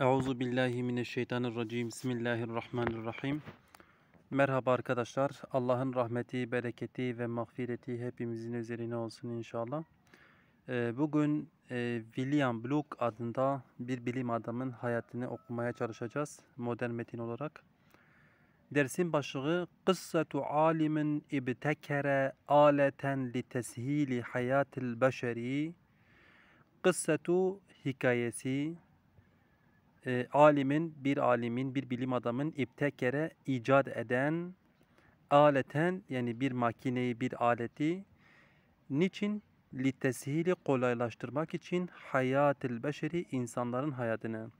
Euzu billahi mineşşeytanirracim. Bismillahirrahmanirrahim. Merhaba arkadaşlar. Allah'ın rahmeti, bereketi ve mağfireti hepimizin üzerine olsun inşallah. Ee, bugün e, William Blake adında bir bilim adamın hayatını okumaya çalışacağız modern metin olarak. Dersin başlığı Kıssetu alimin ibtekere aleten li teshili hayatil beşeri Kıssetu hikayesi e, alimin, bir alimin, bir bilim adamın iptekere icat eden aleten yani bir makineyi, bir aleti niçin? Litesihili kolaylaştırmak için hayatil beşeri insanların hayatını.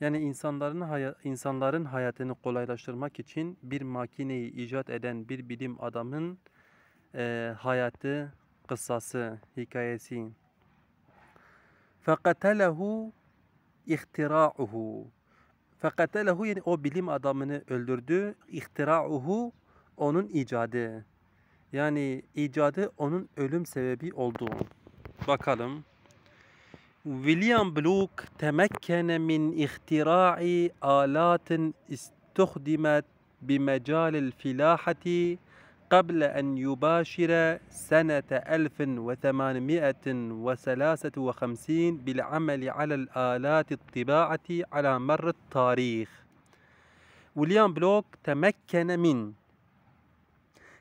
Yani insanların haya, insanların hayatını kolaylaştırmak için bir makineyi icat eden bir bilim adamın e, hayatı, kıssası, hikayesi. فَقَتَلَهُ ihtira'uhu. Fekatelehu yani o bilim adamını öldürdü. İhtira'uhu onun icadı. Yani icadı onun ölüm sebebi oldu. Bakalım. William Bloch temekkene min ihtira'i alatin istuhdimet bimecal el filahati قبل أن يباشر سنة 1853 بالعمل على الآلات الطباعة على مر التاريخ وليان بلوك تمكن من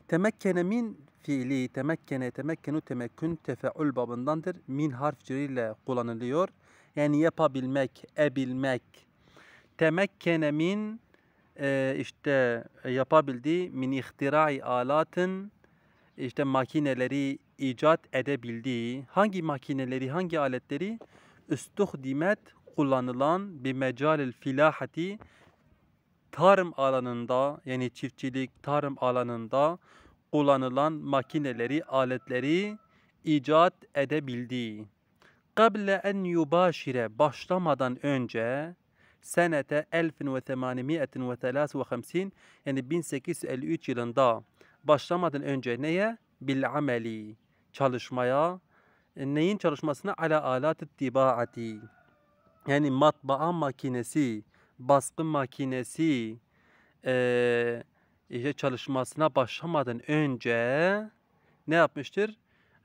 تمكن من فعلي تمكن تمكن تمكن تفاعل بابن دندر من اليور يعني يبا بالمك أبي المك تمكن من e, işte e, yapabildi. Min ihtirai alatin işte makineleri icat edebildiği hangi makineleri hangi aletleri üstuhdimet kullanılan bir mecalil filahati tarım alanında yani çiftçilik tarım alanında kullanılan makineleri aletleri icat edebildiği. Kable en yubaşire başlamadan önce senete 1853 yani 1853 yılında başlamadan önce neye? Bil ameli çalışmaya. E, neyin çalışmasına? Ala alat tibaati. Yani matbaa makinesi, baskı makinesi e, çalışmasına başlamadan önce ne yapmıştır?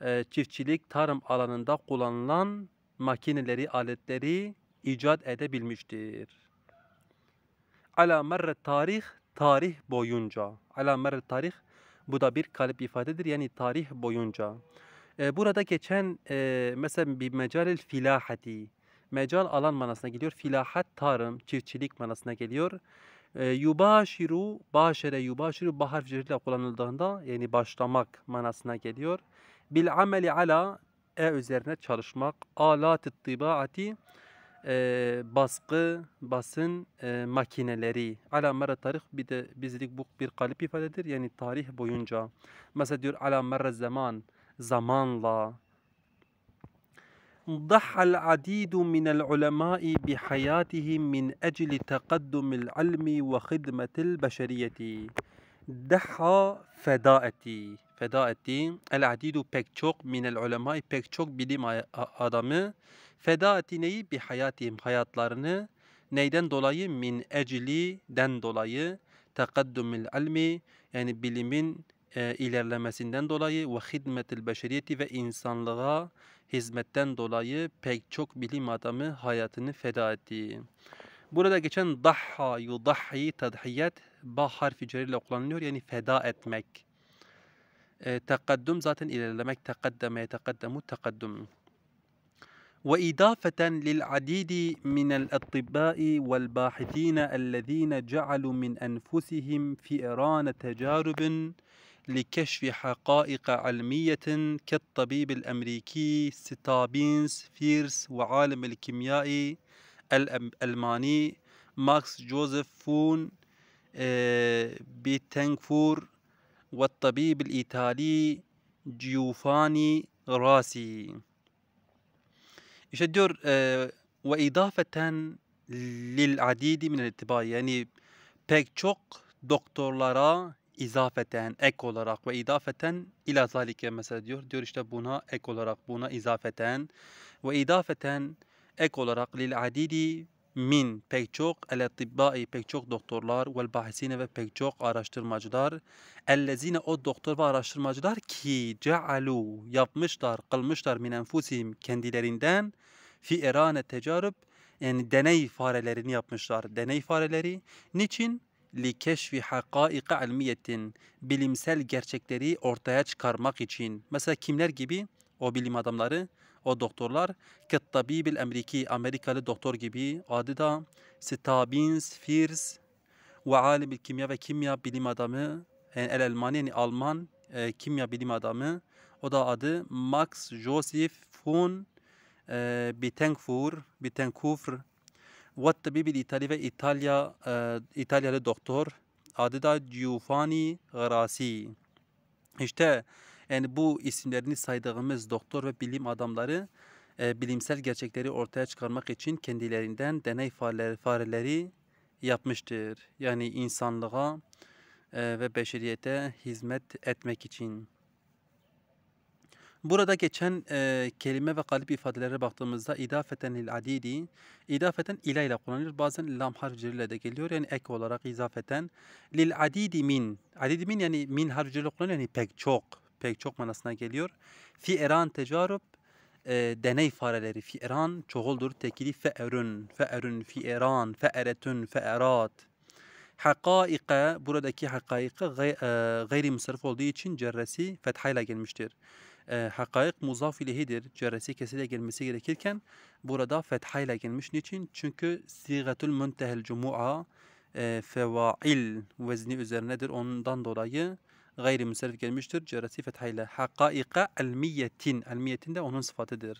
E, çiftçilik, tarım alanında kullanılan makineleri, aletleri icat edebilmiştir. Ala merre tarih, tarih boyunca. Ala merre tarih, bu da bir kalıp ifadedir. Yani tarih boyunca. E, burada geçen e, mesela bir mecalil filahati. Mecal alan manasına geliyor. Filahat tarım, çiftçilik manasına geliyor. E, yubaşiru, başere yubaşiru bahar harfi kullanıldığında yani başlamak manasına geliyor. Bil ameli ala e üzerine çalışmak. Alat ittibaati baskı, basın e, makineleri. Ala tarih bir de bizlik bu bir kalıp ifadedir. Yani tarih boyunca. Mesela diyor ala zaman, zamanla, ضحى العديد من العلماء بحياتهم من أجل تقدم العلم وخدمة البشرية ضحى فدائتي فدائتي العديد pek çok من العلماء pek çok bilim adamı Feda etti Bi hayatihim hayatlarını neyden dolayı? Min ecli'den dolayı tekaddümil ilmi yani bilimin e, ilerlemesinden dolayı ve hizmetil beşeriyeti ve insanlığa hizmetten dolayı pek çok bilim adamı hayatını feda etti. Burada geçen dahha, yudahhi, tadhiyet ba harfi ile kullanılıyor. Yani feda etmek. E, tekaddüm zaten ilerlemek. Tekaddeme, tekaddemu, tekaddüm. وإضافة للعديد من الأطباء والباحثين الذين جعلوا من أنفسهم فئران تجارب لكشف حقائق علمية كالطبيب الأمريكي ستابينس فيرس وعالم الكيمياء الألماني ماكس جوزيف فون آه، بيتنكفور والطبيب الإيطالي جيوفاني راسي يشدر وإضافة للعديد من الاتباع yani pek çok doktorlara izafeten ek olarak ve idafeten ila zalike mesela diyor. Diyor işte buna ek olarak buna izafeten ve idafeten ek olarak lil adidi min pek çok el tibbai pek çok doktorlar ve bahisine ve pek çok araştırmacılar ellezine o doktor ve araştırmacılar ki cealu yapmışlar kılmışlar min enfusihim kendilerinden fi erane tecarüb yani deney farelerini yapmışlar. Deney fareleri niçin? li keşfi hakaika ilmiyetin bilimsel gerçekleri ortaya çıkarmak için. Mesela kimler gibi? O bilim adamları o doktorlar Kettabibil Ameriki Amerikalı doktor gibi adı da Stabins Firs ve alim kimya ve kimya bilim adamı yani el Almani yani Alman e, kimya bilim adamı o da adı Max Joseph von e, Bittencourt Bittencourt ve tabibil İtalya ve İtalya e, İtalyalı doktor adı da Giovanni Grassi. İşte yani bu isimlerini saydığımız doktor ve bilim adamları e, bilimsel gerçekleri ortaya çıkarmak için kendilerinden deney fareleri, fareleri yapmıştır. Yani insanlığa e, ve beşeriyete hizmet etmek için. Burada geçen e, kelime ve kalıp ifadelere baktığımızda idafeten il adidi, idafeten ila ile kullanılır. Bazen lam harfleriyle de geliyor. Yani ek olarak idafeten lil adidi min. Adidi min yani min harfleriyle kullanılıyor. Yani pek çok pek çok manasına geliyor. Fi eran tecarub e, deney fareleri. Fi eran çoğuldur tekili fe erun fi eran, fe feerat. Hakaika buradaki hakaika gay, e, gayri musarif olduğu için cerresi fethayla gelmiştir. E, hakaik muzaf ilehidir. Cerresi kesiyle gelmesi gerekirken burada fethayla gelmiş. Niçin? Çünkü sigatul müntehel cumu'a e, fevail vezni üzerinedir. Ondan dolayı غayri müserrif gelmiştir. Cerresi fethayla. Hakaika elmiyetin. Elmiyetin de onun sıfatıdır.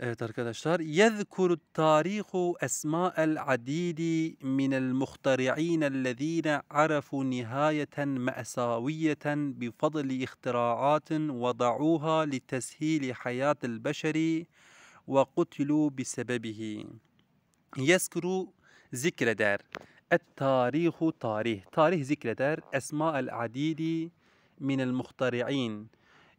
Evet arkadaşlar. Yezkuru tarihu esma'el adidi minel muhtari'inellezine arafu nihayeten me'saviyeten bifadli ihtira'atin vada'uha liteshili hayatil beşeri ve kutilu bisebebihi. Yezkuru zikreder. Et-tarihu tarih. Tarih zikreder. Esma-el adidi minel muhtari'in.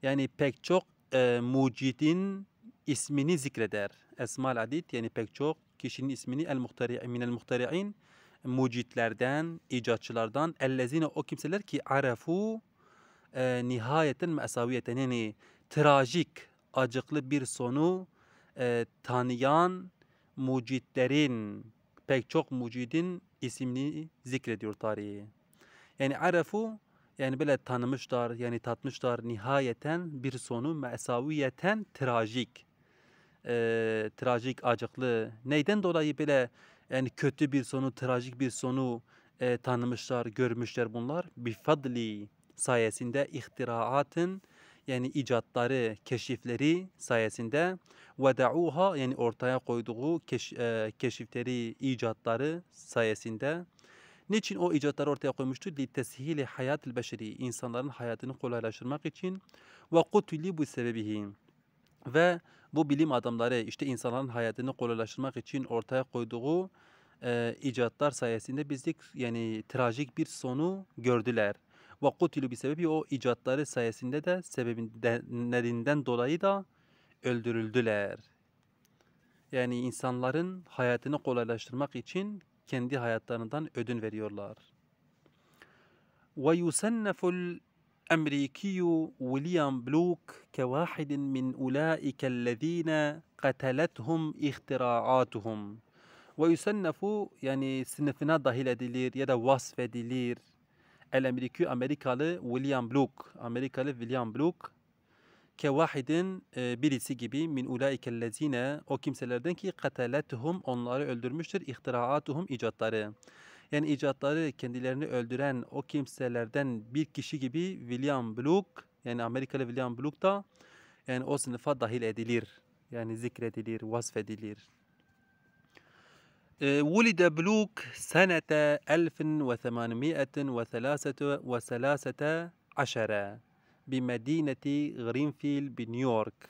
Yani pek çok e, mucidin ismini zikreder. Esma-el adid yani pek çok kişinin ismini el muhtari'in minel muhtari'in mucitlerden, icatçılardan ellezine o kimseler ki arafu e, nihayetin mesaviyeten yani trajik, acıklı bir sonu e, tanıyan mucitlerin, pek çok mucidin isimli zikrediyor tarihi. Yani arafu yani böyle tanımışlar yani tatmışlar nihayeten bir sonu mesaviyeten trajik. Ee, trajik acıklı. Neyden dolayı böyle yani kötü bir sonu, trajik bir sonu e, tanımışlar, görmüşler bunlar. Bifadli sayesinde ihtiraatın yani icatları, keşifleri sayesinde ve vedauha yani ortaya koyduğu keş, e, keşifleri, icatları sayesinde Niçin o icatları ortaya koymuştu? Li teshili hayatil beşeri. insanların hayatını kolaylaştırmak için. Ve kutuli bu sebebihi. Ve bu bilim adamları işte insanların hayatını kolaylaştırmak için ortaya koyduğu e, icatlar sayesinde bizlik yani trajik bir sonu gördüler. Ve kutilu bir sebebi o icatları sayesinde de sebebinden dolayı da öldürüldüler. Yani insanların hayatını kolaylaştırmak için kendi hayatlarından ödün veriyorlar. Ve ويسنف الأمريكي ويليام بلوك كواحد من أولئك الذين قتلتهم اختراعاتهم ويسنف yani sınıfına dahil edilir ya da edilir. El Amerikü Amerikalı William Bluk. Amerikalı William Bluk kevahidin e, birisi gibi min ulaikellezine o kimselerden ki kataletuhum onları öldürmüştür ihtiraatuhum icatları. Yani icatları kendilerini öldüren o kimselerden bir kişi gibi William Bluk yani Amerikalı William Bluk da yani o sınıfa dahil edilir. Yani zikredilir, vasfedilir. آه، ولد بلوك سنة 1813 بمدينة غرينفيل بنيويورك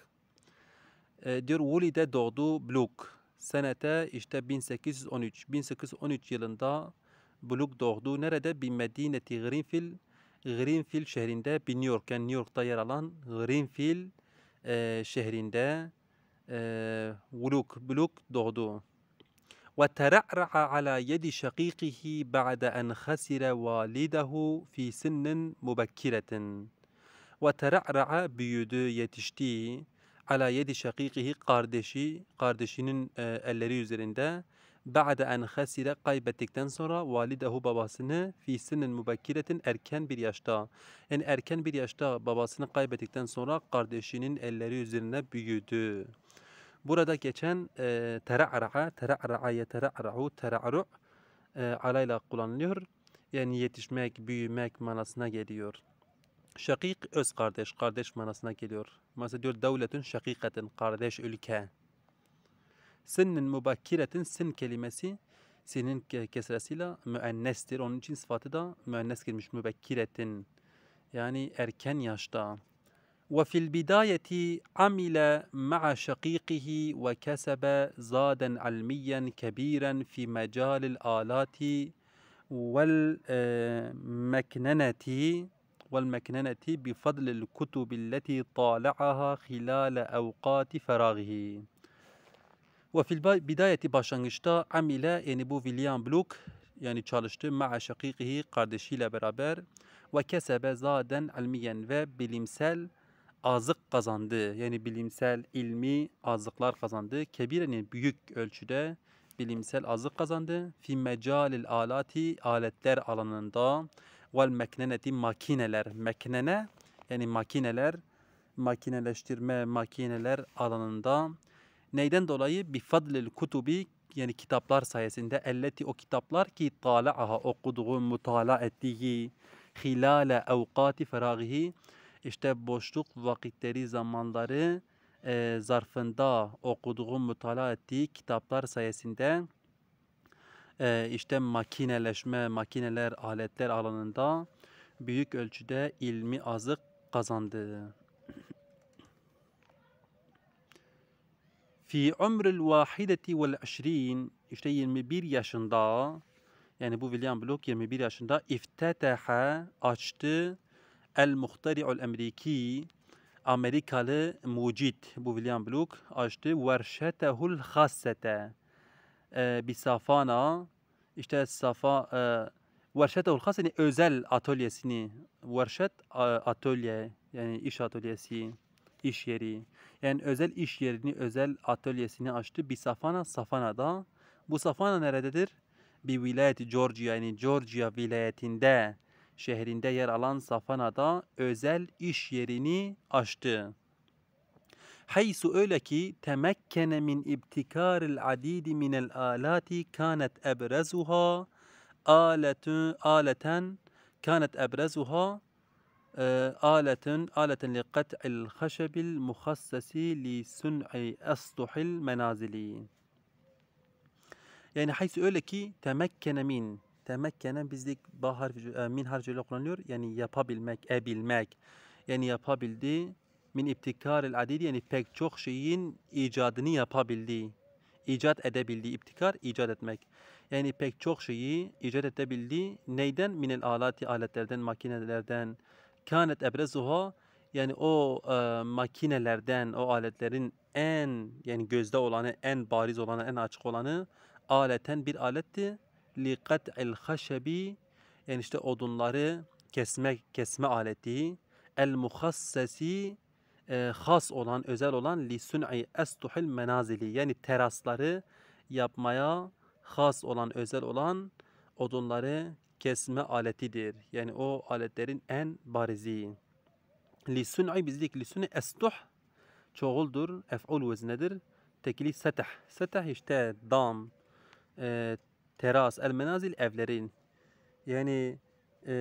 آه، دير ولد دودو بلوك سنة اجتا 1813 1813 يلندا بلوك دودو نرد بمدينة غرينفيل غرينفيل شهرين ده بنيويورك كان نيويورك طير الان غرينفيل آه، شهرين ده ولوك بلوك دودو وترعرع على يد شقيقه بعد أن خسر والده في سن مبكرة وترعرع büyüdü yetişti على يد شقيقه kardeşi kardeşinin e, elleri üzerinde بعد أن خسر kaybettikten sonra validehu babasını fi sinin mübekkiretin erken bir yaşta yani erken bir yaşta babasını kaybettikten sonra kardeşinin elleri üzerine büyüdü. Burada geçen e, tera'ra'a, tera'ra'a, yetera'ra'u, tera'ru' e, alayla kullanılıyor. Yani yetişmek, büyümek manasına geliyor. Şakik öz kardeş, kardeş manasına geliyor. Mesela diyor devletün şakikatin, kardeş ülke. Sinnin mübakkiretin, sin kelimesi sinin kesresiyle müennestir. Onun için sıfatı da müennes girmiş, mübekkiretin. Yani erken yaşta. وفي البداية عمل مع شقيقه وكسب زادا علميا كبيرا في مجال الآلات والمكننة والمكننة بفضل الكتب التي طالعها خلال أوقات فراغه وفي البداية باشنغشتا عمل يعني بو فيليام بلوك يعني çalıştı مع شقيقه قاردشيلا برابر وكسب زادا علميا بلمسال azık kazandı. Yani bilimsel ilmi azıklar kazandı. Kebirenin büyük ölçüde bilimsel azık kazandı. Fi mecalil alati aletler alanında vel mekneneti makineler. Meknene yani makineler makineleştirme makineler alanında neyden dolayı bi fadlil kutubi yani kitaplar sayesinde elleti o kitaplar ki tala'aha okuduğu mutala ettiği hilale evkati feragihi işte boşluk vakitleri, zamanları e, zarfında okuduğu, mutala ettiği kitaplar sayesinde e, işte makineleşme, makineler, aletler alanında büyük ölçüde ilmi azık kazandı. Fi umrul vahideti vel aşrin işte 21 yaşında yani bu William Block 21 yaşında iftetaha açtı El Muhtari'ul Emriki Amerikalı mucit bu William Block açtı. Verşetehul hassete e, bir safana işte safa e, verşetehul hassete özel atölyesini verşet e, atölye yani iş atölyesi iş yeri yani özel iş yerini özel atölyesini açtı. Bir safana safanada bu safana nerededir? Bir vilayet Georgia yani Georgia vilayetinde şehrinde yer alan Safana'da özel iş yerini açtı. Haysu öyle ki temekkene min ibtikaril adidi minel alati kanet ebrezuha aletu aleten kanet ebrezuha آلة آلة لقطع الخشب المخصص لصنع أسطح المنازل يعني حيث يقول لك تمكن من Temekkene bizde ba harfi, e, min harfiyle kullanılıyor. Yani yapabilmek, ebilmek. Yani yapabildi. Min iptikaril adidi yani pek çok şeyin icadını yapabildi. İcat edebildi. İptikar icat etmek. Yani pek çok şeyi icat edebildi. Neyden? Minel alati aletlerden, makinelerden. Kanet ebrezuha yani o e, makinelerden, o aletlerin en yani gözde olanı, en bariz olanı, en açık olanı aleten bir aletti li kat'il haşebi yani işte odunları kesme kesme aleti el muhassesi e, has olan özel olan li sun'i estuhil menazili yani terasları yapmaya has olan özel olan odunları kesme aletidir. Yani o aletlerin en barizi. Li sun'i bizlik li sun'i estuh çoğuldur. Ef'ul veznedir. Tekili setah. Setah işte dam, e, teras, el menazil evlerin. Yani e,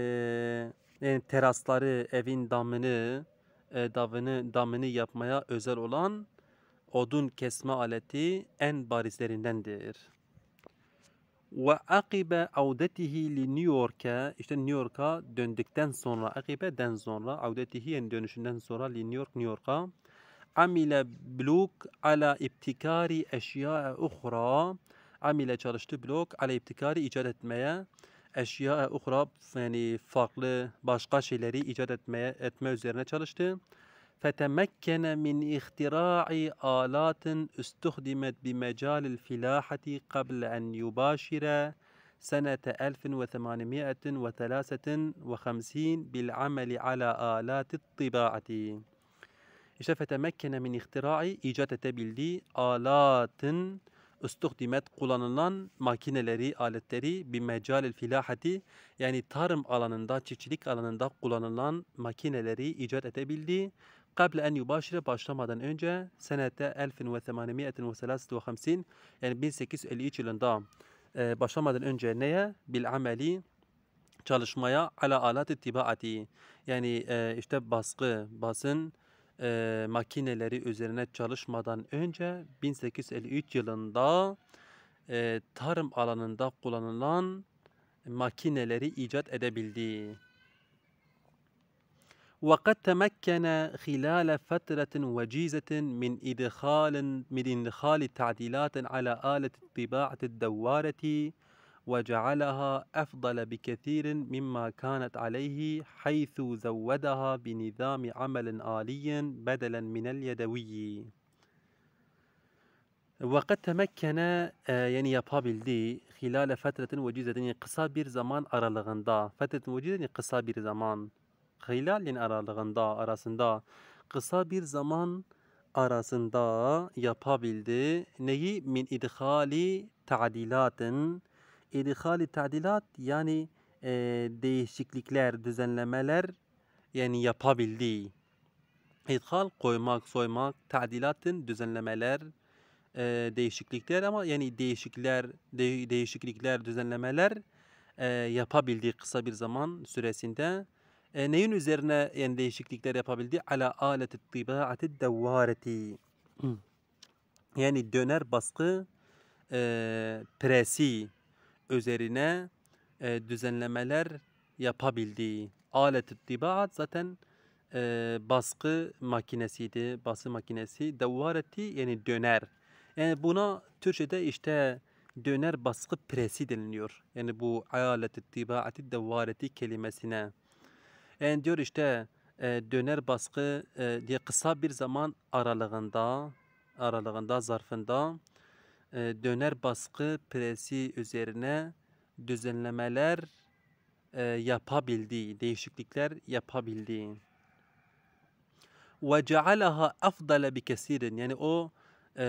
yani terasları, evin damını, e, davını, damını yapmaya özel olan odun kesme aleti en barizlerindendir. Ve akibe avdetihi li New York'a, işte New York'a döndükten sonra, akibeden sonra, avdetihi yani dönüşünden sonra li New York, New York'a, amile bluk ala ibtikari eşya uhra, عمل جارشت بلوك على ابتكار إيجادة etmeye أشياء أخرى يعني فاقل başka şeyleri إيجادة etmeye اتما üzerine çalıştı. فتمكن من اختراع آلات استخدمت بمجال الفلاحة قبل أن يباشر سنة 1853 بالعمل على آلات الطباعة. إذا فتمكن من اختراع إيجاد تبلدي آلات üstuhdimet kullanılan makineleri, aletleri bir mecalil filahati yani tarım alanında, çiftçilik alanında kullanılan makineleri icat edebildi. قبل أن يباشر başlamadan önce senete 1853 yani 1853 yılında e, başlamadan önce neye? Bil ameli çalışmaya ala alat ittibaati yani e, işte baskı, basın, e, makineleri üzerine çalışmadan önce 1853 yılında e, tarım alanında kullanılan makineleri icat edebildi. وقد تمكن خلال فترة وجيزة من إدخال من إدخال تعديلات على آلة طباعة الدوارة وجعلها أفضل بكثير مما كانت عليه حيث زودها بنظام عمل آلي بدلا من اليدوي وقد تمكن آه، يعني يا بابل دي خلال فترة وجيزة يعني قصابير زمان أرى لغندا فترة وجيزة يعني قصابير زمان خلال يعني أرى لغندا أرى قصا قصابير زمان arasında دي نهي من إدخال تعديلات İdihali tadilat yani e, değişiklikler, düzenlemeler yani yapabildiği. İdhal koymak, soymak, tadilatın düzenlemeler, e, değişiklikler ama yani değişikler, de, değişiklikler, düzenlemeler e, yapabildiği kısa bir zaman süresinde e, neyin üzerine yani değişiklikler yapabildi? Ala aleti tibaati devvareti. Yani döner baskı e, presi üzerine e, düzenlemeler yapabildiği alet ittibaat zaten e, baskı makinesiydi. Baskı makinesi devvareti yani döner. Yani buna Türkçe'de işte döner baskı presi deniliyor. Yani bu alet ittibaati devvareti kelimesine. Yani diyor işte e, döner baskı e, diye kısa bir zaman aralığında aralığında zarfında e, döner baskı presi üzerine düzenlemeler e, yapabildiği, değişiklikler yapabildiği. Ve cealaha afdale bi kesirin. Yani o e,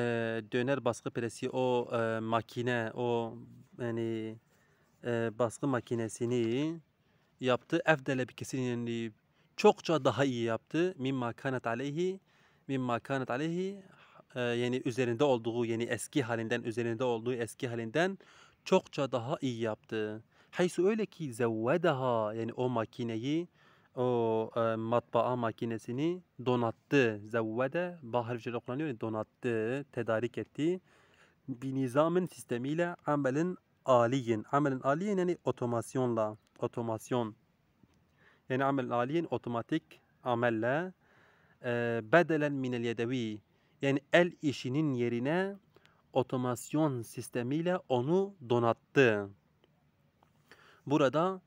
döner baskı presi, o e, makine, o yani e, baskı makinesini yaptı. Efdele bi kesirin yani çokça daha iyi yaptı. Mimma kanet aleyhi mimma kanet aleyhi e, yani üzerinde olduğu yani eski halinden üzerinde olduğu eski halinden çokça daha iyi yaptı. Haysu öyle ki zevvedaha yani o makineyi o e, matbaa makinesini donattı. Zevvede bah harfiyle kullanıyor. Donattı, tedarik etti. Bir nizamın sistemiyle amelin aliyin. Amelin aliyin yani otomasyonla. Otomasyon. Yani amelin aliyin otomatik amelle e, bedelen minel yedevi. Yani el işinin yerine otomasyon sistemiyle onu donattı. Burada daha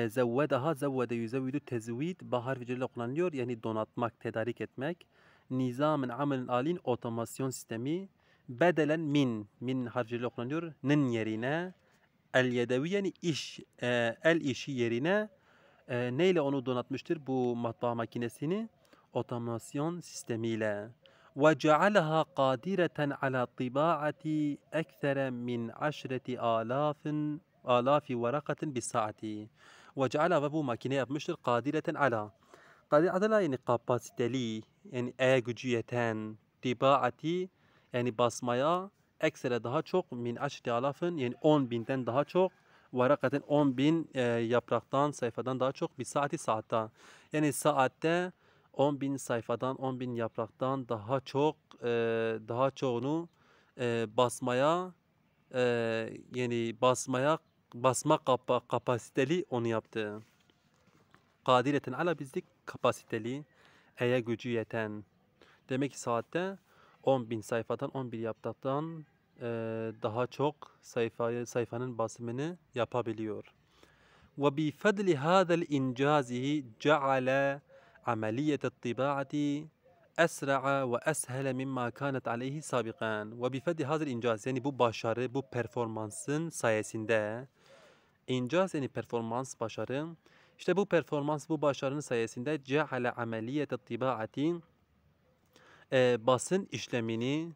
e, zevvedaha zevvede yüzevvidü tezvid bahar ficirle kullanılıyor. Yani donatmak, tedarik etmek. Nizamın amelin alin otomasyon sistemi bedelen min min harfiyle kullanılıyor. Nin yerine el yedevi yani iş e, el işi yerine e, neyle onu donatmıştır bu matbaa makinesini otomasyon sistemiyle. وجعلها قادرة على طباعة أكثر من عشرة آلاف آلاف ورقة بالساعة وجعل بابو ماكينة مشر قادرة على قادرة على يعني قاباسيتلي يعني أجوجيتان طباعة يعني باسمايا أكثر دها çok من عشرة آلاف يعني on بنتن دها çok ورقة 10 bin e, yapraktan sayfadan daha çok bir saati saatte yani saatte 10 bin sayfadan 10 bin yapraktan daha çok e, daha çoğunu e, basmaya e, yani basmaya basma kapa, kapasiteli onu yaptı. Kadireten ala bizlik kapasiteli eye gücü yeten. Demek ki saatte 10 bin sayfadan 10 bin yapraktan e, daha çok sayfayı, sayfanın basımını yapabiliyor. Ve bi fadli hadal incazihi ceale عملية الطباعة أسرع وأسهل مما كانت عليه سابقا وبفضل هذا الإنجاز yani bu başarı bu performansın sayesinde incaz yani performans başarı işte bu performans bu başarının sayesinde cehale ameliyete tibaati e, basın işlemini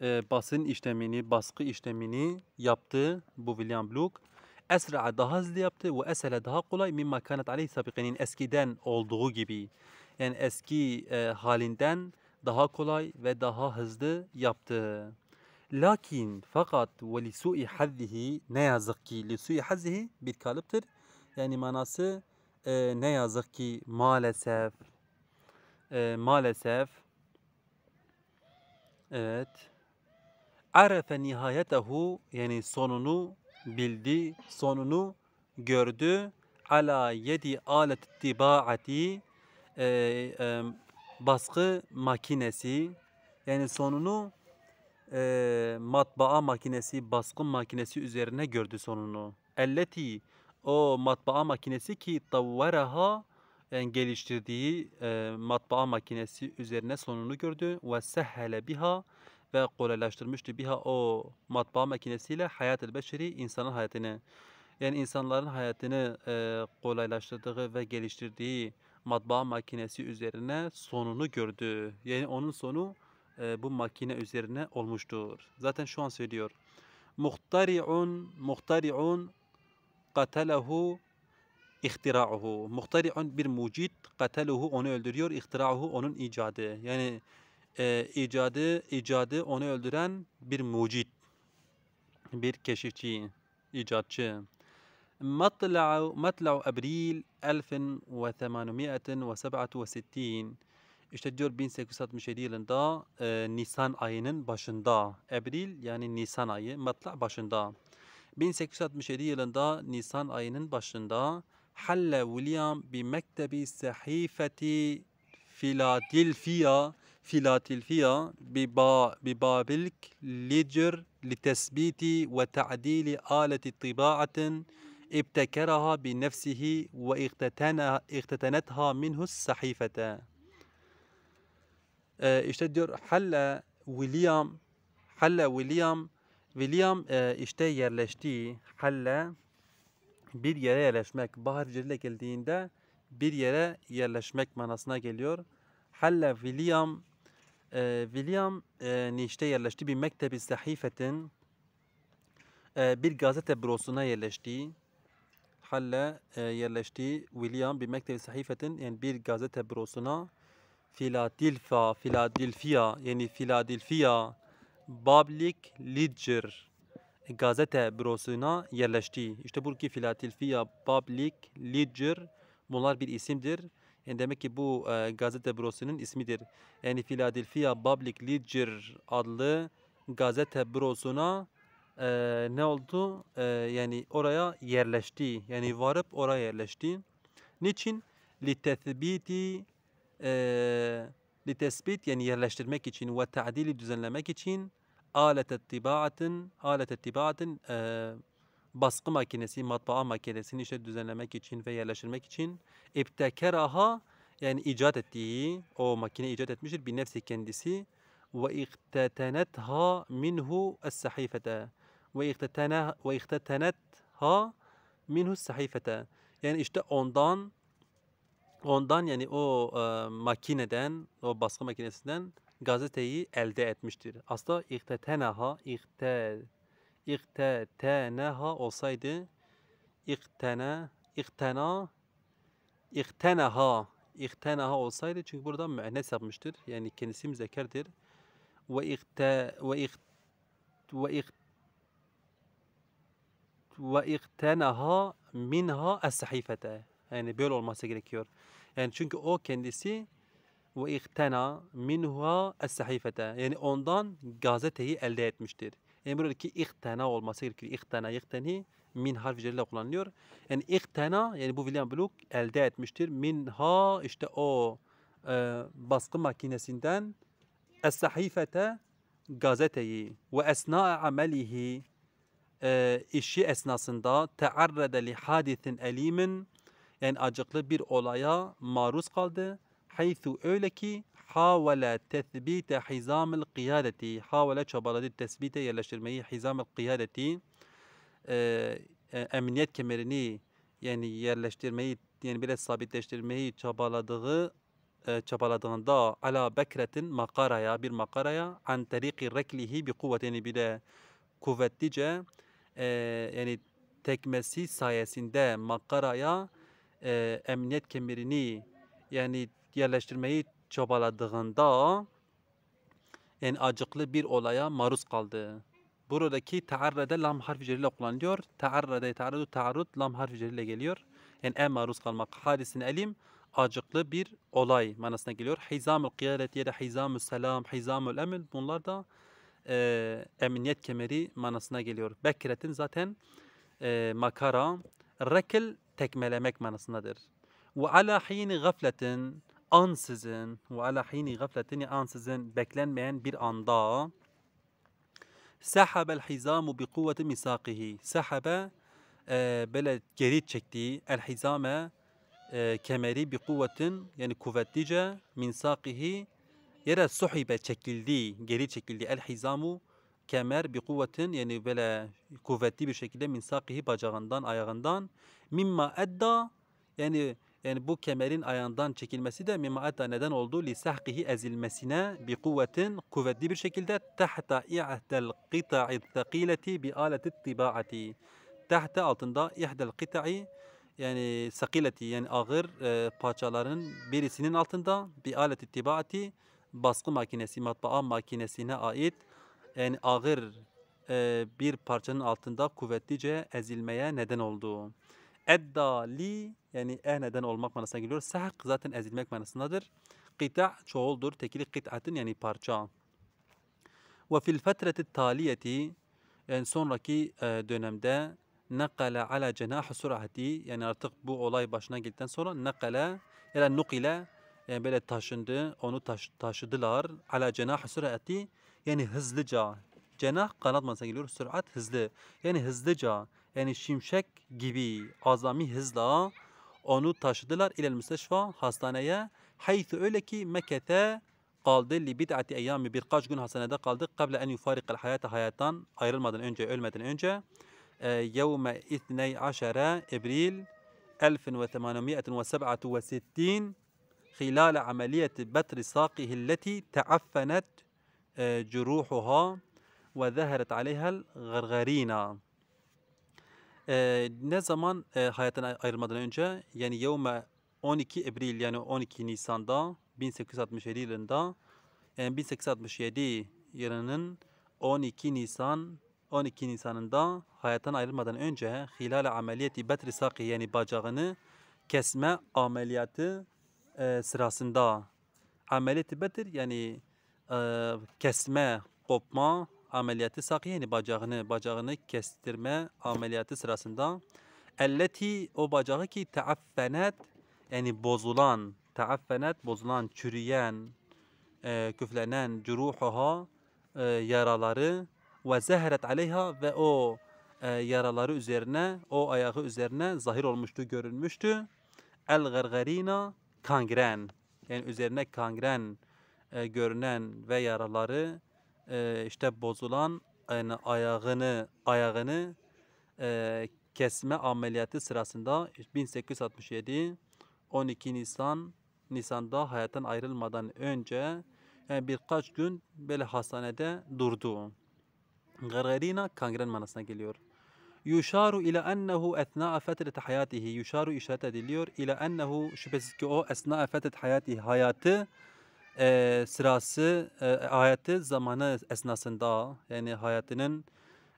e, basın işlemini baskı işlemini yaptı bu William Blake Esra daha hızlı yaptı ve esele daha kolay mimma kanat aleyh sabikenin eskiden olduğu gibi. Yani eski e, halinden daha kolay ve daha hızlı yaptı. Lakin fakat ve lisu'i hazzihi ne yazık ki lisu'i hazzihi bir kalıptır. Yani manası e, ne yazık ki maalesef e, maalesef evet arefe nihayetehu yani sonunu bildi, sonunu gördü. Ala yedi alet tibaati e, e, baskı makinesi yani sonunu e, matbaa makinesi, baskı makinesi üzerine gördü sonunu. Elleti o matbaa makinesi ki tavvaraha yani e, geliştirdiği e, matbaa makinesi üzerine sonunu gördü ve sehhele biha ve kolaylaştırmıştı biha o matbaa makinesiyle hayat el beşeri insanın hayatını. Yani insanların hayatını e, kolaylaştırdığı ve geliştirdiği matbaa makinesi üzerine sonunu gördü. Yani onun sonu e, bu makine üzerine olmuştur. Zaten şu an söylüyor. Muhtari'un, muhtari'un katalehu ihtira'uhu. Muhtari'un bir mucit, kataluhu onu öldürüyor, ihtira'uhu onun icadı. Yani e, icadı icadı onu öldüren bir mucit, bir keşifçi, icatçı. مطلع مطلع abril 1867 işte diyor 1867 yılında e, Nisan ayının başında abril yani Nisan ayı matla başında 1867 yılında Nisan ayının başında Halle William bir mektebi sahifeti Philadelphia فيلادلفيا ببابلك ليجر لتثبيت وتعديل آلة طباعة ابتكرها بنفسه واقتتنتها منه الصحيفة آه، اشتدر حل ويليام حل ويليام ويليام آه، اشتير لشتي حل bir yere yerleşmek bahar celle geldiğinde bir yere yerleşmek manasına geliyor. Halle William Ee, William e, Niş'te yerleşti bir mektebi sahifetin e, bir gazete bürosuna yerleşti. Halle e, yerleşti William bir mektebi sahifetin yani bir gazete bürosuna Philadelphia, Philadelphia yani Philadelphia Public Ledger gazete bürosuna yerleşti. İşte buradaki Philadelphia Public Ledger bunlar bir isimdir. Yani e, demek ki bu e, gazete bürosunun ismidir. Yani Philadelphia Public Ledger adlı gazete bürosuna e, ne oldu? E, yani oraya yerleşti. Yani varıp oraya yerleşti. Niçin? Litethbiti e, litespit yani yerleştirmek için ve ta'dili düzenlemek için alet ettibaatin alet ettibaatin e, baskı makinesi, matbaa makinesini işte düzenlemek için ve yerleştirmek için ibtekeraha yani icat ettiği, o makine icat etmiştir bir nefsi kendisi ve iktetenetha minhu es-sahifete ve iktetenetha minhu sahifete yani işte ondan ondan yani o e, makineden o baskı makinesinden gazeteyi elde etmiştir. Aslında iktetenaha ikte İkteteneha olsaydı iktene iktena iktenaha iktenaha olsaydı çünkü burada müennes yapmıştır. Yani kendisi müzekerdir. Ve ikte ve ikt ve ikt ve iktenaha minha es-sahifete. Yani böyle olması gerekiyor. Yani çünkü o kendisi ve iktena minha es-sahifete. Yani ondan gazeteyi elde etmiştir. Yani buradaki ihtena olması gerekiyor. İhtena, ihteni min harfi cerriyle kullanılıyor. Yani ihtena yani bu William Block elde etmiştir. Minha işte o e, baskı makinesinden es gazeteyi ve esna amelihi e, işi esnasında tearrede li hadisin elimin yani acıklı bir olaya maruz kaldı. Haythu öyle ki Havale tesbite hizamil kıyadeti. Havale çabaladı tesbite yerleştirmeyi hizamil kıyadeti. E, emniyet kemerini yani yerleştirmeyi yani biraz sabitleştirmeyi çabaladığı e, çabaladığında ala bekretin makaraya bir makaraya an tariqi reklihi bi kuvvetini bir de kuvvetlice e, yani tekmesi sayesinde makaraya e, emniyet kemerini yani yerleştirmeyi Çobaladığında en acıklı bir olaya maruz kaldı. Buradaki taarrede lam harfi üzeriyle kullanılıyor. Taarrede, taarrudu, taarrud lam harfi üzeriyle geliyor. Yani en maruz kalmak. Hadisin elim acıklı bir olay manasına geliyor. Hizamul kıyaret ya da hizamul selam, hizamul emil bunlar da e, emniyet kemeri manasına geliyor. Bekiretin zaten e, makara, rekil tekmelemek manasındadır. Ve ala hini gafletin ansızın ve ala hini gafletini ansızın beklenmeyen bir anda sahabel hizamu bi kuvveti misakihi sahabe e, böyle geri çektiği el hizame e, kemeri bir kuvvetin yani kuvvetlice minsakihi yere suhibe çekildi geri çekildi el hizamu kemer bir kuvvetin yani böyle kuvvetli bir şekilde minsakihi bacağından ayağından mimma edda yani yani bu kemerin ayağından çekilmesi de mimaata neden oldu. Lisahkihi ezilmesine bi kuvvetin kuvvetli bir şekilde tahta i'hdel qita'id thakileti bi aleti tibaati. Tahta altında i'hdel qita'i yani sakileti yani ağır e, parçaların birisinin altında bir aleti tibaati baskı makinesi matbaa makinesine ait yani ağır e, bir parçanın altında kuvvetlice ezilmeye neden oldu. Edda li yani eh neden olmak manasına geliyor. Sehak zaten ezilmek manasındadır. Kita çoğuldur. Tekili kit'atin yani parça. Ve fil fetreti taliyeti yani sonraki eh, dönemde nakala ala cenah surati yani artık bu olay başına geldikten sonra nakala yani nukile eh, yani böyle taşındı onu taş, taşıdılar ala cenah surati yani hızlıca cenah kanat manasına geliyor sürat hızlı yani hızlıca yani şimşek gibi azami hızla Onu taşıdılar ile müsteşfa hastaneye. Haythu öyle ki mekete kaldı li bid'ati eyyami birkaç gün hastanede kaldı. Kable en yufarikal hayata hayattan ayrılmadan önce ölmeden önce. Yevme 12 aşere ebril 1867 خلال عملية بتر ساقه التي تعفنت جروحها وظهرت عليها الغرغرينة E, ne zaman e, hayattan ayrılmadan önce yani yevme 12 Ebril yani 12 Nisan'da 1867 yılında yani 1867 yılının 12 Nisan 12 Nisan'ında hayattan ayrılmadan önce hilal ameliyeti betri saki yani bacağını kesme ameliyatı e, sırasında ameliyeti betir yani e, kesme, kopma ameliyatı sak yani bacağını bacağını kestirme ameliyatı sırasında elleti o bacağı ki taaffenet yani bozulan taaffenet bozulan çürüyen e, küflenen curuhuha e, yaraları ve zehret aleyha ve o e, yaraları üzerine o ayağı üzerine zahir olmuştu görünmüştü el gargarina kangren yani üzerine kangren e, görünen ve yaraları e, işte bozulan yani ayağını ayağını e, kesme ameliyatı sırasında 1867 12 Nisan Nisan'da hayattan ayrılmadan önce yani e, birkaç gün böyle hastanede durdu. Gargarina kangren manasına geliyor. Yuşaru ila ennehu etna fetret hayatihi. Yuşaru işaret ediliyor. İla ennehu şüphesiz ki o esna fetret hayati hayatı e, sırası e, hayatı zamanı esnasında yani hayatının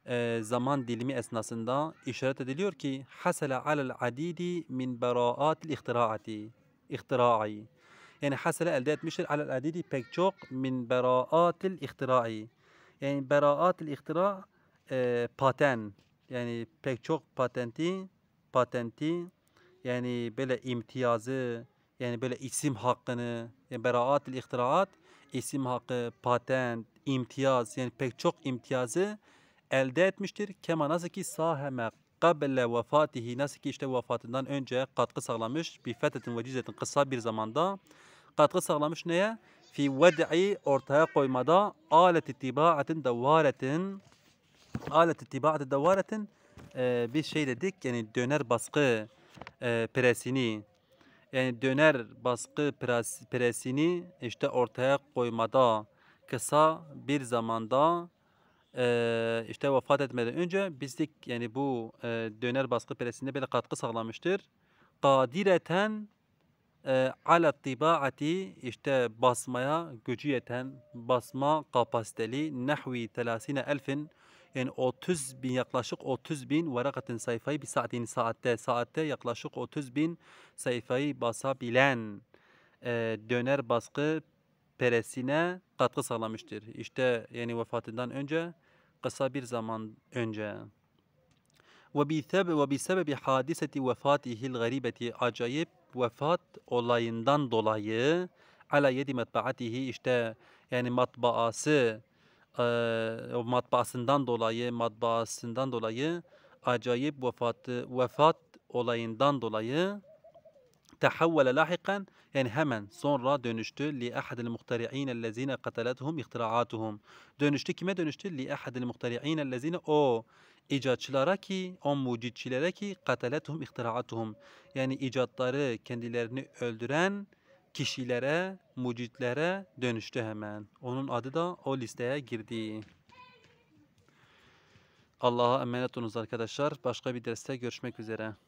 e, zaman dilimi esnasında işaret ediliyor ki hasala alal adidi min beraatil ihtiraati ihtirai yani hasala elde etmiştir alal adidi pek çok min beraatil ihtirai yani beraatil ihtira e, paten yani pek çok patenti patenti yani böyle imtiyazı yani böyle isim hakkını, yani beraatil ihtiraat, isim hakkı, patent, imtiyaz yani pek çok imtiyazı elde etmiştir. Kema nasıl ki saheme kable vefatihi nasıl ki işte vefatından önce katkı sağlamış bir fethetin ve cizetin kısa bir zamanda katkı sağlamış neye? Fi ved'i ortaya koymada alet itibaatin davaretin alet itibaatin davaretin e, bir şey dedik yani döner baskı e, presini yani döner baskı presini işte ortaya koymada kısa bir zamanda işte vefat etmeden önce bizlik yani bu döner baskı presinde böyle katkı sağlamıştır. Kadireten e, ala tibaati işte basmaya gücü yeten basma kapasiteli nahvi 30 elfin yani 30 bin yaklaşık 30 bin varakatin sayfayı bir saatin saatte saatte yaklaşık 30 bin sayfayı basabilen e, döner baskı peresine katkı sağlamıştır. İşte yani vefatından önce kısa bir zaman önce. وبسبب وبسبب حادثة وفاته الغريبة acayip vefat olayından dolayı ala yedi matbaatihi işte yani matbaası o matbaasından dolayı matbaasından dolayı acayip vefatı vefat olayından dolayı تحول لاحقا yani hemen sonra dönüştü li ahadil muhtari'in ellezine katalatuhum ihtira'atuhum. Dönüştü kime dönüştü? Li ahadil muhtari'in ellezine o icatçılara ki, o mucitçilere ki katalatuhum ihtira'atuhum. Yani icatları kendilerini öldüren kişilere, mucitlere dönüştü hemen. Onun adı da o listeye girdi. Allah'a emanet olunuz arkadaşlar. Başka bir derste görüşmek üzere.